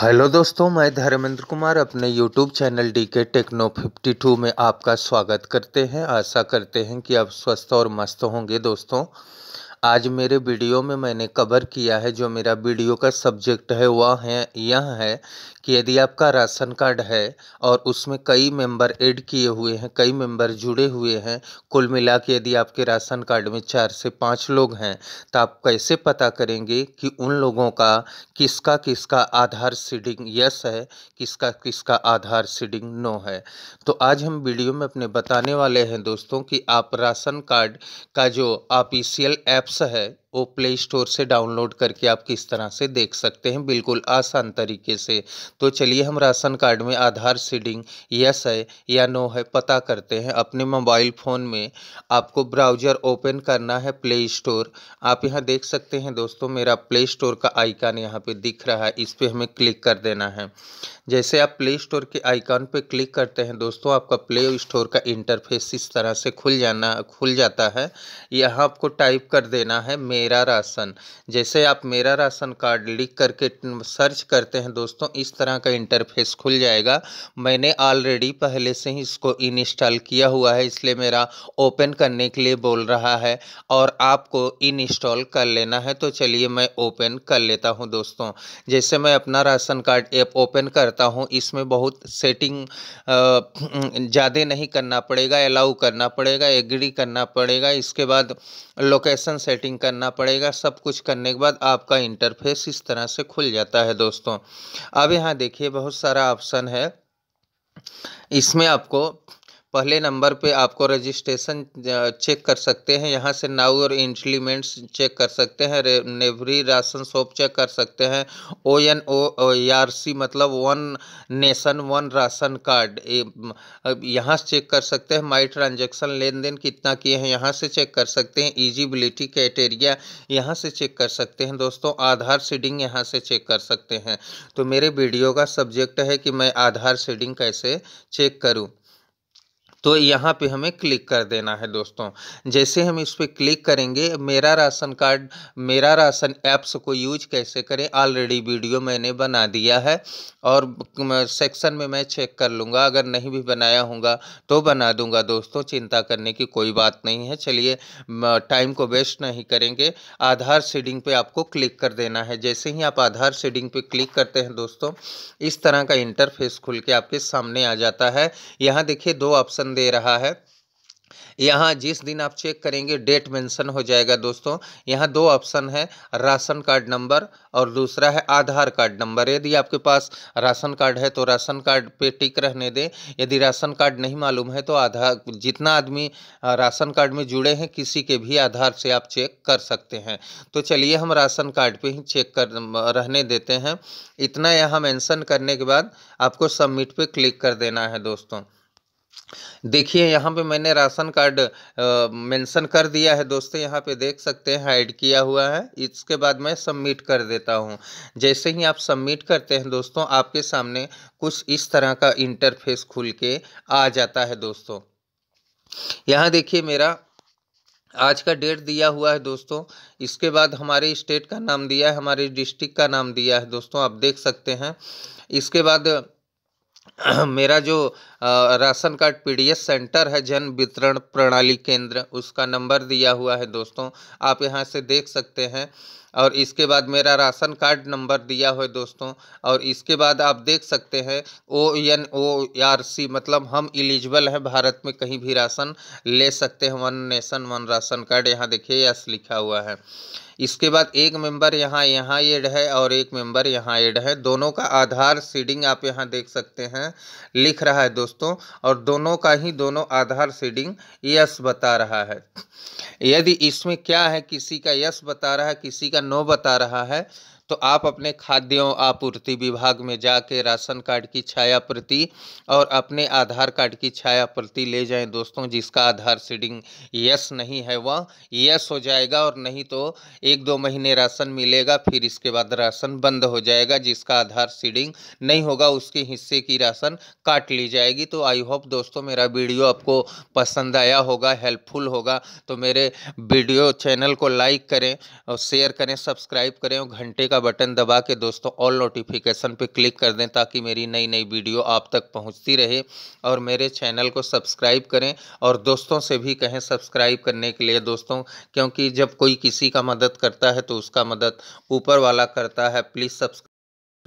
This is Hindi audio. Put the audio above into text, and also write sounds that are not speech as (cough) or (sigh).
हेलो दोस्तों मैं धर्मेंद्र कुमार अपने YouTube channel D K techno fifty two में आपका स्वागत करते हैं आशा करते हैं कि आप स्वस्थ और मस्त होंगे दोस्तों आज मेरे वीडियो में मैंने कवर किया है जो मेरा वीडियो का सब्जेक्ट है वह है यह है कि यदि आपका राशन कार्ड है और उसमें कई मेंबर ऐड किए हुए हैं कई मेंबर जुड़े हुए हैं कुल मिला के यदि आपके राशन कार्ड में चार से पाँच लोग हैं तो आप कैसे पता करेंगे कि उन लोगों का किसका किसका आधार सीडिंग यस है किसका किसका आधार सीडिंग नो है तो आज हम वीडियो में अपने बताने वाले हैं दोस्तों कि आप राशन कार्ड का जो ऑफिशियल ऐप एप्स है वो प्ले स्टोर से डाउनलोड करके आप किस तरह से देख सकते हैं बिल्कुल आसान तरीके से तो चलिए हम राशन कार्ड में आधार सीडिंग यस है या नो है पता करते हैं अपने मोबाइल फ़ोन में आपको ब्राउज़र ओपन करना है प्ले स्टोर आप यहाँ देख सकते हैं दोस्तों मेरा प्ले स्टोर का आइकान यहाँ पे दिख रहा है इस पर हमें क्लिक कर देना है जैसे आप प्ले स्टोर के आइकॉन पर क्लिक करते हैं दोस्तों आपका प्ले स्टोर का इंटरफेस इस तरह से खुल जाना खुल जाता है यहाँ आपको टाइप कर देना है मे मेरा राशन जैसे आप मेरा राशन कार्ड लिख करके सर्च करते हैं दोस्तों इस तरह का इंटरफेस खुल जाएगा मैंने ऑलरेडी पहले से ही इसको इनस्टॉल किया हुआ है इसलिए मेरा ओपन करने के लिए बोल रहा है और आपको इनस्टॉल कर लेना है तो चलिए मैं ओपन कर लेता हूँ दोस्तों जैसे मैं अपना राशन कार्ड ऐप ओपन करता हूँ इसमें बहुत सेटिंग ज़्यादा नहीं करना पड़ेगा अलाउ करना पड़ेगा एग्री करना पड़ेगा इसके बाद लोकेशन सेटिंग करना करना पड़ेगा सब कुछ करने के बाद आपका इंटरफेस इस तरह से खुल जाता है दोस्तों अब यहाँ देखिए बहुत सारा ऑप्शन है इसमें आपको पहले नंबर पे आपको रजिस्ट्रेशन चेक कर सकते हैं यहाँ से नाउ और इंस्ट्रीमेंट्स चेक कर सकते हैं नेवरी राशन शॉप चेक कर सकते हैं O N O R C मतलब one nation one ration card यहाँ से चेक कर सकते हैं माई ट्रांजेक्शन लेन देन कितना किए हैं यहाँ से चेक कर सकते हैं इजीबिलिटी क्राइटेरिया यहाँ से चेक कर सकते हैं दोस्तों आधार सीडिंग यहाँ से चेक कर सकते हैं तो मेरे वीडियो का सब्जेक्ट है कि मैं आधार सीडिंग कैसे चेक करूँ तो यहाँ पे हमें क्लिक कर देना है दोस्तों जैसे हम इस पर क्लिक करेंगे Mera ration card Mera ration apps को यूज कैसे करें ऑलरेडी वीडियो मैंने बना दिया है और सेक्शन में मैं चेक कर लूँगा अगर नहीं भी बनाया होगा तो बना दूँगा दोस्तों चिंता करने की कोई बात नहीं है चलिए टाइम को वेस्ट नहीं करेंगे आधार सीडिंग पर आपको क्लिक कर देना है जैसे ही आप आधार सीडिंग पर क्लिक करते हैं दोस्तों इस तरह का इंटरफेस खुल के आपके सामने आ जाता है यहाँ देखिए दो ऑप्शन दे रहा है यहाँ जिस दिन आप चेक करेंगे डेट मेंशन हो जाएगा दोस्तों यहाँ दो ऑप्शन है राशन कार्ड नंबर और दूसरा है आधार कार्ड नंबर यदि आपके पास राशन कार्ड है तो राशन कार्ड पे टिक रहने दें यदि राशन कार्ड नहीं मालूम है तो आधार जितना आदमी राशन कार्ड में जुड़े हैं किसी के भी आधार से आप चेक कर सकते हैं तो चलिए हम राशन कार्ड पर ही चेक कर रहने देते हैं इतना यहाँ मैंसन करने के बाद आपको सबमिट पर क्लिक कर देना है दोस्तों देखिए यहाँ पे मैंने राशन कार्ड मेंशन कर दिया है दोस्तों यहाँ पे देख सकते हैं ऐड किया हुआ है इसके बाद मैं सबमिट कर देता हूँ जैसे ही आप सबमिट करते हैं दोस्तों आपके सामने कुछ इस तरह का इंटरफेस खुल के आ जाता है दोस्तों यहाँ देखिए मेरा आज का डेट दिया हुआ है दोस्तों इसके बाद हमारे स्टेट का नाम दिया है हमारे डिस्ट्रिक्ट का नाम दिया है दोस्तों आप देख सकते हैं इसके बाद (clears throat) मेरा जो राशन कार्ड पीडीएस सेंटर है जन वितरण प्रणाली केंद्र उसका नंबर दिया हुआ है दोस्तों आप यहाँ से देख सकते हैं और इसके बाद मेरा राशन कार्ड नंबर दिया हुआ है दोस्तों और इसके बाद आप देख सकते हैं O N O R C मतलब हम इलिजिबल हैं भारत में कहीं भी राशन ले सकते हैं one nation one ration card यहाँ देखिए यस लिखा हुआ है इसके बाद एक मेंबर यहाँ यहाँ एड है और एक मेंबर यहाँ एड है दोनों का आधार सीडिंग आप यहाँ देख सकते हैं लिख रहा है दोस्तों और दोनों का ही दोनों आधार सीडिंग यस बता रहा है यदि इसमें क्या है किसी का यस बता रहा है किसी का नो बता रहा है तो आप अपने खाद्य आपूर्ति विभाग में जाके राशन कार्ड की छाया प्रति और अपने आधार कार्ड की छाया प्रति ले जाएं दोस्तों जिसका आधार सीडिंग यस नहीं है वह यस हो जाएगा और नहीं तो एक दो महीने राशन मिलेगा फिर इसके बाद राशन बंद हो जाएगा जिसका आधार सीडिंग नहीं होगा उसके हिस्से की राशन काट ली जाएगी तो आई होप दोस्तों मेरा वीडियो आपको पसंद आया होगा हेल्पफुल होगा तो मेरे वीडियो चैनल को लाइक करें और शेयर करें सब्सक्राइब करें और घंटे का का बटन दबा के दोस्तों ऑल नोटिफिकेशन पे क्लिक कर दें ताकि मेरी नई नई वीडियो आप तक पहुंचती रहे और मेरे चैनल को सब्सक्राइब करें और दोस्तों से भी कहें सब्सक्राइब करने के लिए दोस्तों क्योंकि जब कोई किसी का मदद करता है तो उसका मदद ऊपर वाला करता है प्लीज़ सब्सक्राइब